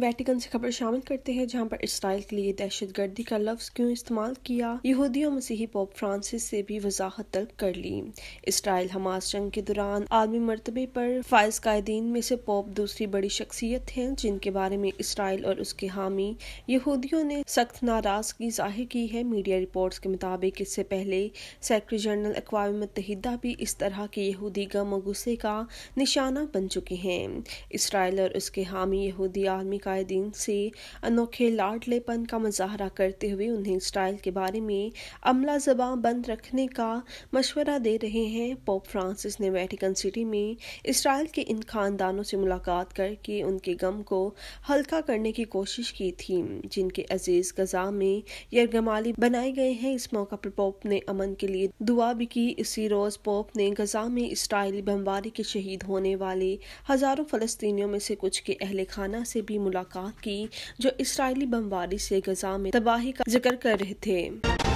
Vatican से खबर शामिल करते हैं जहां पर इसराइल के लिए दहशत गर्दी का लफ्ज क्यों इस्तेमाल किया यहूदी और मसीही पोप फ्रांसिस से भी वजाहत तलब कर ली इसराइल हमास जंग के दौरान आलमी मरतबे पर फायज कायदीन में से पोप दूसरी बड़ी शख्सियत हैं जिनके बारे में इसराइल और उसके हामी यहूदियों ने सख्त नाराजगी जाहिर की है मीडिया रिपोर्ट के मुताबिक इससे पहले सेक्रेटरी जनरल अकवा मतहदा भी इस तरह के यहूदी गम और गुस्से का निशाना बन चुके हैं इसराइल और उसके हामी यहूदी आर्मी कायदीन से अनोखे लाडलेपन का मुजाहरा करते हुए उन्हें स्टाइल के बारे में अमला जबा बंद रखने का मशवरा दे रहे हैं पोप फ्रांसिस ने वेटिकन सिटी में इसराइल के इन खानदानों से मुलाकात करके उनके गम को हल्का करने की कोशिश की थी जिनके अजीज गजा में यरगमाली बनाए गए हैं इस मौका पर पोप ने अमन के लिए दुआ भी की इसी रोज पोप ने गजा में इसराइली बमबारी के शहीद होने वाले हजारों फलस्तियों में से कुछ के अहल खाना से भी मुलाकात मुलाकात की जो इसराइली बमबारी से गजा में तबाही का जिक्र कर रहे थे